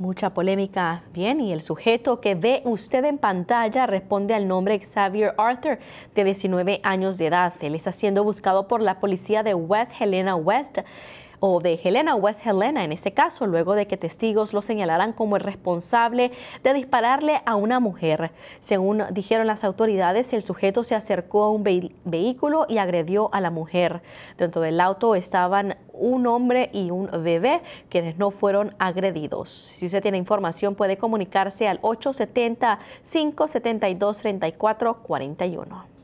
Mucha polémica. Bien, y el sujeto que ve usted en pantalla responde al nombre Xavier Arthur, de 19 años de edad. Él está siendo buscado por la policía de West Helena West o de Helena, West Helena en este caso, luego de que testigos lo señalaran como el responsable de dispararle a una mujer. Según dijeron las autoridades, el sujeto se acercó a un vehículo y agredió a la mujer. Dentro del auto estaban un hombre y un bebé, quienes no fueron agredidos. Si usted tiene información, puede comunicarse al 870 572 3441.